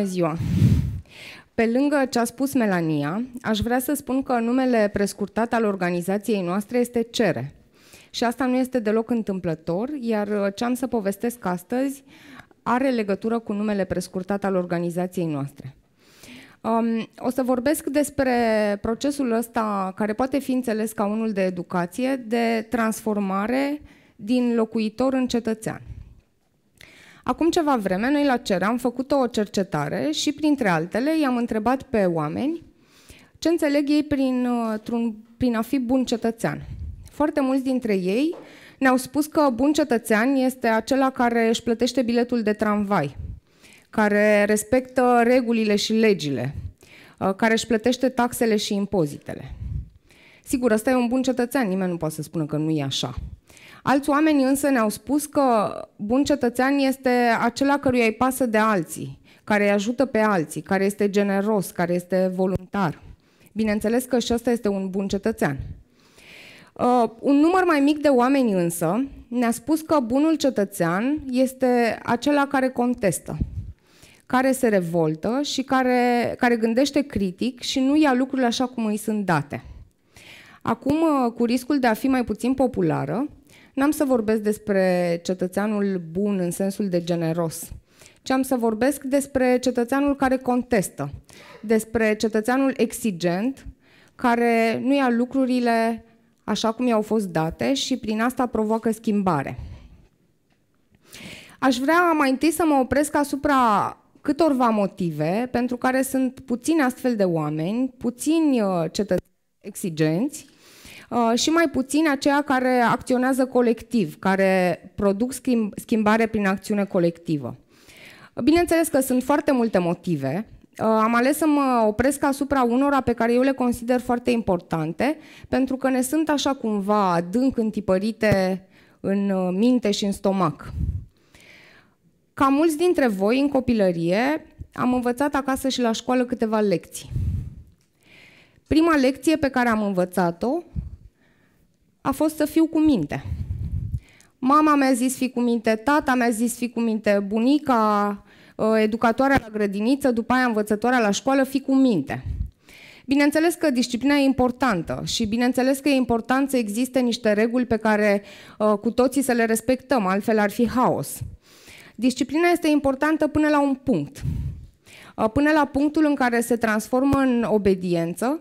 Bună ziua! Pe lângă ce a spus Melania, aș vrea să spun că numele prescurtat al organizației noastre este CERE. Și asta nu este deloc întâmplător, iar uh, ce am să povestesc astăzi are legătură cu numele prescurtat al organizației noastre. Um, o să vorbesc despre procesul ăsta, care poate fi înțeles ca unul de educație, de transformare din locuitor în cetățean. Acum ceva vreme, noi la CER am făcut o cercetare și, printre altele, i-am întrebat pe oameni ce înțeleg ei prin, prin a fi bun cetățean. Foarte mulți dintre ei ne-au spus că bun cetățean este acela care își plătește biletul de tramvai, care respectă regulile și legile, ă, care își plătește taxele și impozitele. Sigur, ăsta e un bun cetățean, nimeni nu poate să spună că nu e așa. Alți oameni însă ne-au spus că bun cetățean este acela căruia îi pasă de alții, care îi ajută pe alții, care este generos, care este voluntar. Bineînțeles că și ăsta este un bun cetățean. Uh, un număr mai mic de oameni însă ne-a spus că bunul cetățean este acela care contestă, care se revoltă și care, care gândește critic și nu ia lucrurile așa cum îi sunt date. Acum, uh, cu riscul de a fi mai puțin populară, n-am să vorbesc despre cetățeanul bun în sensul de generos, ci am să vorbesc despre cetățeanul care contestă, despre cetățeanul exigent, care nu ia lucrurile așa cum i-au fost date și prin asta provoacă schimbare. Aș vrea mai întâi să mă opresc asupra câtorva motive pentru care sunt puțini astfel de oameni, puțini uh, cetățeni exigenți uh, și mai puțin aceia care acționează colectiv, care produc schimbare prin acțiune colectivă. Bineînțeles că sunt foarte multe motive. Uh, am ales să mă opresc asupra unora pe care eu le consider foarte importante, pentru că ne sunt așa cumva adânc întipărite în uh, minte și în stomac. Ca mulți dintre voi, în copilărie, am învățat acasă și la școală câteva lecții. Prima lecție pe care am învățat-o a fost să fiu cu minte. Mama mi-a zis fi cu minte, tata mi-a zis fi cu minte, bunica, ă, educatoarea la grădiniță, după aia învățătoarea la școală, fi cu minte. Bineînțeles că disciplina e importantă și bineînțeles că e important să existe niște reguli pe care uh, cu toții să le respectăm, altfel ar fi haos. Disciplina este importantă până la un punct. Uh, până la punctul în care se transformă în obediență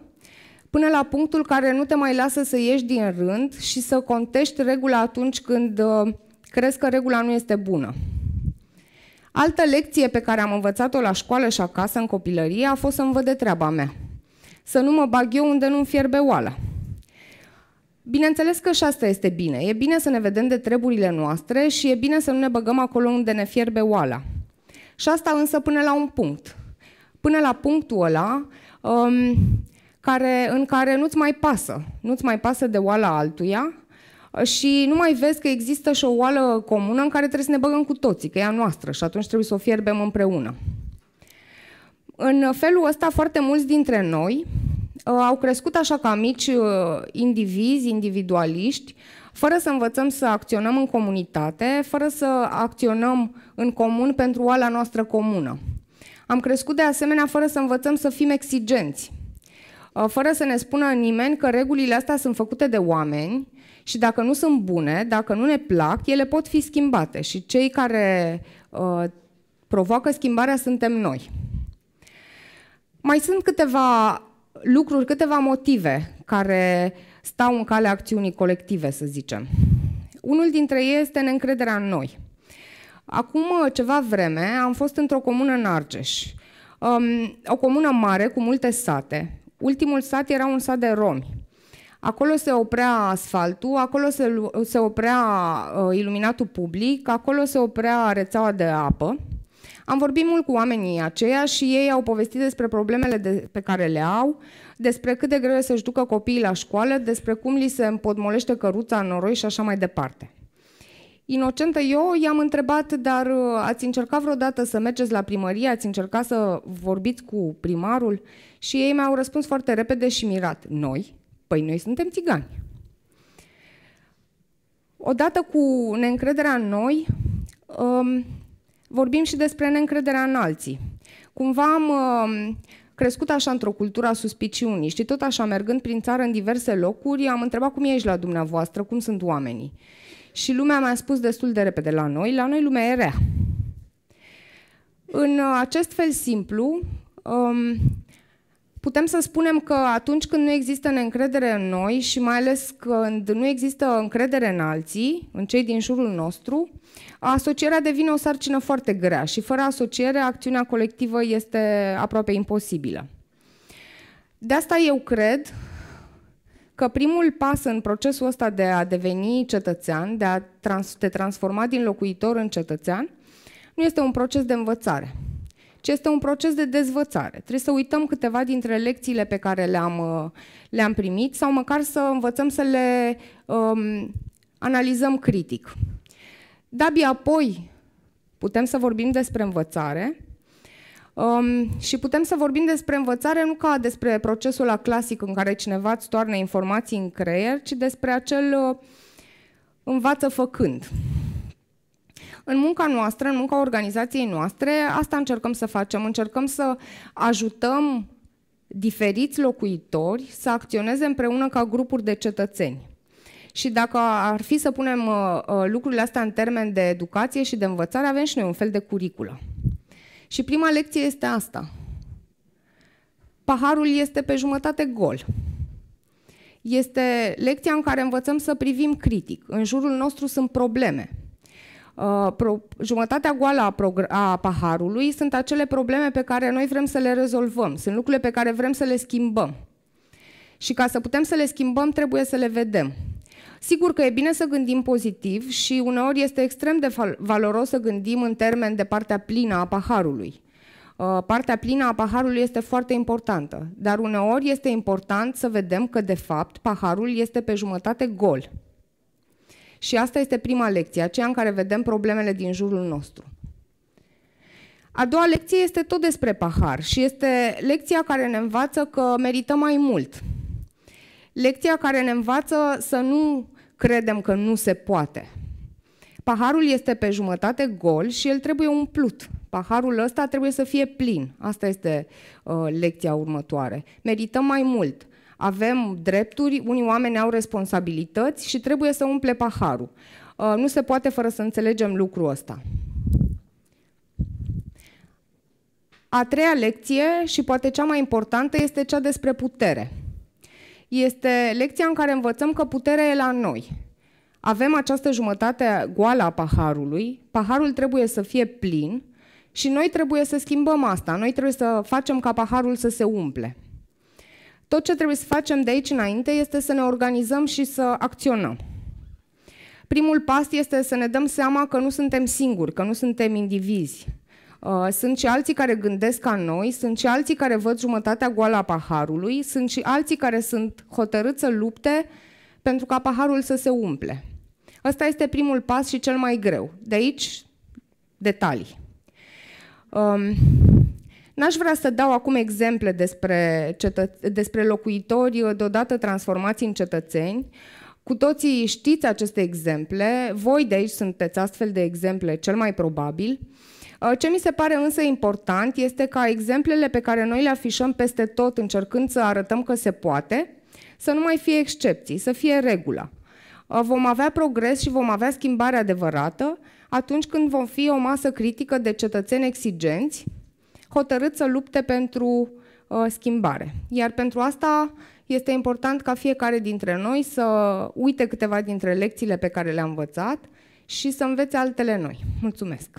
până la punctul care nu te mai lasă să ieși din rând și să contești regula atunci când uh, crezi că regula nu este bună. Altă lecție pe care am învățat-o la școală și acasă în copilărie a fost să-mi văd de treaba mea. Să nu mă bag eu unde nu-mi fierbe oala. Bineînțeles că și asta este bine. E bine să ne vedem de treburile noastre și e bine să nu ne băgăm acolo unde ne fierbe oala. Și asta însă până la un punct. Până la punctul ăla, um, care, în care nu-ți mai pasă. Nu-ți mai pasă de oala altuia și nu mai vezi că există și o oală comună în care trebuie să ne băgăm cu toții, că e a noastră și atunci trebuie să o fierbem împreună. În felul ăsta, foarte mulți dintre noi uh, au crescut așa ca mici uh, indivizi, individualiști, fără să învățăm să acționăm în comunitate, fără să acționăm în comun pentru oala noastră comună. Am crescut de asemenea fără să învățăm să fim exigenți, Uh, fără să ne spună nimeni că regulile astea sunt făcute de oameni și dacă nu sunt bune, dacă nu ne plac, ele pot fi schimbate și cei care uh, provoacă schimbarea suntem noi. Mai sunt câteva lucruri, câteva motive care stau în calea acțiunii colective, să zicem. Unul dintre ei este neîncrederea în noi. Acum uh, ceva vreme am fost într-o comună în Argeș, um, o comună mare cu multe sate, Ultimul sat era un sat de romi. Acolo se oprea asfaltul, acolo se, se oprea uh, iluminatul public, acolo se oprea rețeaua de apă. Am vorbit mult cu oamenii aceia și ei au povestit despre problemele de, pe care le au, despre cât de greu să-și ducă copiii la școală, despre cum li se împodmolește căruța în noroi și așa mai departe. Inocentă, eu i-am întrebat, dar uh, ați încercat vreodată să mergeți la primărie, ați încercat să vorbiți cu primarul? Și ei mi-au răspuns foarte repede și mirat, noi? Păi noi suntem țigani. Odată cu neîncrederea în noi, um, vorbim și despre neîncrederea în alții. Cumva am um, crescut așa într-o cultură a suspiciunii și tot așa mergând prin țară în diverse locuri, am întrebat cum ești la dumneavoastră, cum sunt oamenii. Și lumea mi-a spus destul de repede la noi, la noi lumea e rea. În uh, acest fel simplu, um, putem să spunem că atunci când nu există neîncredere în noi și mai ales când nu există încredere în alții, în cei din jurul nostru, asocierea devine o sarcină foarte grea și fără asociere acțiunea colectivă este aproape imposibilă. De asta eu cred că primul pas în procesul ăsta de a deveni cetățean, de a trans- te transforma din locuitor în cetățean, nu este un proces de învățare, ci este un proces de dezvățare. Trebuie să uităm câteva dintre lecțiile pe care le-am, uh, le-am primit sau măcar să învățăm să le um, analizăm critic. Dabia apoi putem să vorbim despre învățare, Um, și putem să vorbim despre învățare nu ca despre procesul la clasic în care cineva îți toarne informații în creier, ci despre acel uh, învață făcând. În munca noastră, în munca organizației noastre, asta încercăm să facem. Încercăm să ajutăm diferiți locuitori să acționeze împreună ca grupuri de cetățeni. Și dacă ar fi să punem uh, uh lucrurile astea în termen de educație și de învățare, avem și noi un fel de curiculă. Și prima lecție este asta. Paharul este pe jumătate gol. Este lecția în care învățăm să privim critic. În jurul nostru sunt probleme. Uh, pro, jumătatea goală a, a paharului sunt acele probleme pe care noi vrem să le rezolvăm, sunt lucrurile pe care vrem să le schimbăm. Și ca să putem să le schimbăm, trebuie să le vedem. Sigur că e bine să gândim pozitiv și uneori este extrem de valoros să gândim în termen de partea plină a paharului. Uh, partea plină a paharului este foarte importantă, dar uneori este important să vedem că, de fapt, paharul este pe jumătate gol. Și asta este prima lecție, aceea în care vedem problemele din jurul nostru. A doua lecție este tot despre pahar și este lecția care ne învață că merităm mai mult. Lecția care ne învață să nu credem că nu se poate. Paharul este pe jumătate gol și el trebuie umplut. Paharul ăsta trebuie să fie plin. Asta este uh, lecția următoare. Merităm mai mult. Avem drepturi, unii oameni au responsabilități și trebuie să umple paharul. Uh, nu se poate fără să înțelegem lucrul ăsta. A treia lecție și poate cea mai importantă este cea despre putere este lecția în care învățăm că puterea e la noi. Avem această jumătate goală a paharului, paharul trebuie să fie plin și noi trebuie să schimbăm asta, noi trebuie să facem ca paharul să se umple. Tot ce trebuie să facem de aici înainte este să ne organizăm și să acționăm. Primul pas este să ne dăm seama că nu suntem singuri, că nu suntem indivizi, Uh, sunt și alții care gândesc ca noi, sunt și alții care văd jumătatea goală a paharului, sunt și alții care sunt hotărâți să lupte pentru ca paharul să se umple. Ăsta este primul pas și cel mai greu. De aici, detalii. Um, N-aș vrea să dau acum exemple despre, cetă- despre locuitori uh, deodată transformați în cetățeni. Cu toții știți aceste exemple, voi de aici sunteți astfel de exemple cel mai probabil. Uh, Uh, ce mi se pare însă important este ca exemplele pe care noi le afișăm peste tot, încercând să arătăm că se poate, să nu mai fie excepții, să fie regula. Uh, vom avea progres și vom avea schimbare adevărată atunci când vom fi o masă critică de cetățeni exigenți, hotărât să lupte pentru uh, schimbare. Iar pentru asta este important ca fiecare dintre noi să uite câteva dintre lecțiile pe care le-a învățat și să învețe altele noi. Mulțumesc!